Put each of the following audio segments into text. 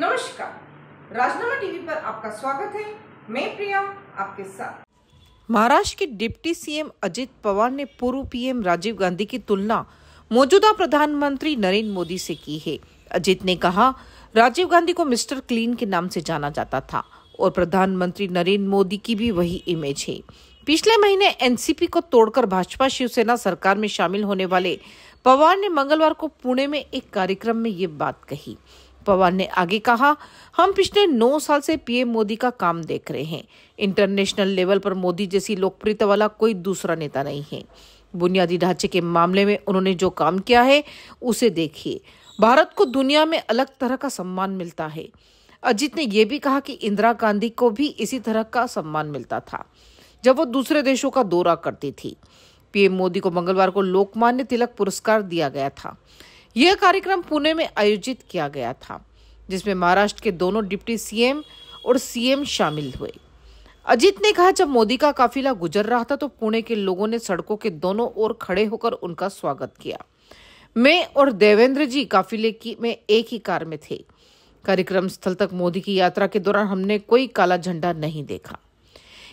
नमस्कार राजनामा टीवी पर आपका स्वागत है मैं प्रिया आपके साथ महाराष्ट्र के डिप्टी सीएम अजित पवार ने पूर्व पीएम राजीव गांधी की तुलना मौजूदा प्रधानमंत्री नरेंद्र मोदी से की है अजित ने कहा राजीव गांधी को मिस्टर क्लीन के नाम से जाना जाता था और प्रधानमंत्री नरेंद्र मोदी की भी वही इमेज है पिछले महीने एनसीपी को तोड़कर भाजपा शिवसेना सरकार में शामिल होने वाले पवार ने मंगलवार को पुणे में एक कार्यक्रम में ये बात कही पवार ने आगे कहा हम पिछले नौ साल से पीएम मोदी का काम देख रहे हैं इंटरनेशनल लेवल पर मोदी जैसी लोकप्रियता वाला कोई दूसरा नेता नहीं है बुनियादी ढांचे के मामले में उन्होंने जो काम किया है उसे देखिए भारत को दुनिया में अलग तरह का सम्मान मिलता है अजीत ने यह भी कहा कि इंदिरा गांधी को भी इसी तरह का सम्मान मिलता था जब वो दूसरे देशों का दौरा करती थी पीएम मोदी को मंगलवार को लोकमान्य तिलक पुरस्कार दिया गया था यह कार्यक्रम पुणे में आयोजित किया गया था जिसमें महाराष्ट्र के दोनों डिप्टी सीएम और सीएम शामिल हुए अजीत ने कहा जब मोदी का काफिला गुजर रहा था तो पुणे के लोगों ने सड़कों के दोनों ओर खड़े होकर उनका स्वागत किया मैं और देवेंद्र जी काफिले की में एक ही कार में थे कार्यक्रम स्थल तक मोदी की यात्रा के दौरान हमने कोई काला झंडा नहीं देखा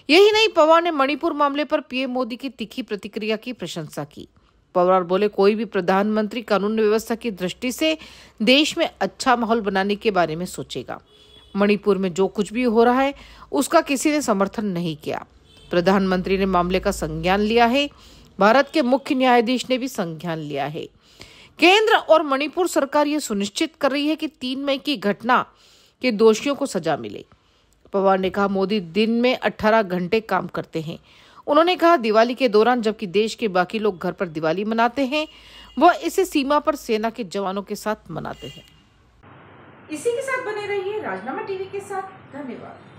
यही नहीं पवार ने मणिपुर मामले पर पीएम मोदी की तिखी प्रतिक्रिया की प्रशंसा की पवार बोले कोई भी प्रधानमंत्री कानून व्यवस्था की दृष्टि से देश में अच्छा माहौल बनाने के बारे में सोचेगा मणिपुर में जो कुछ भी हो रहा है उसका किसी ने समर्थन नहीं किया प्रधानमंत्री ने मामले का संज्ञान लिया है भारत के मुख्य न्यायाधीश ने भी संज्ञान लिया है केंद्र और मणिपुर सरकार ये सुनिश्चित कर रही है कि तीन मई की घटना के दोषियों को सजा मिले पवार ने कहा मोदी दिन में 18 घंटे काम करते हैं उन्होंने कहा दिवाली के दौरान जबकि देश के बाकी लोग घर पर दिवाली मनाते हैं वह इसे सीमा पर सेना के जवानों के साथ मनाते हैं इसी के साथ बने रहिए राजनामा टीवी के साथ धन्यवाद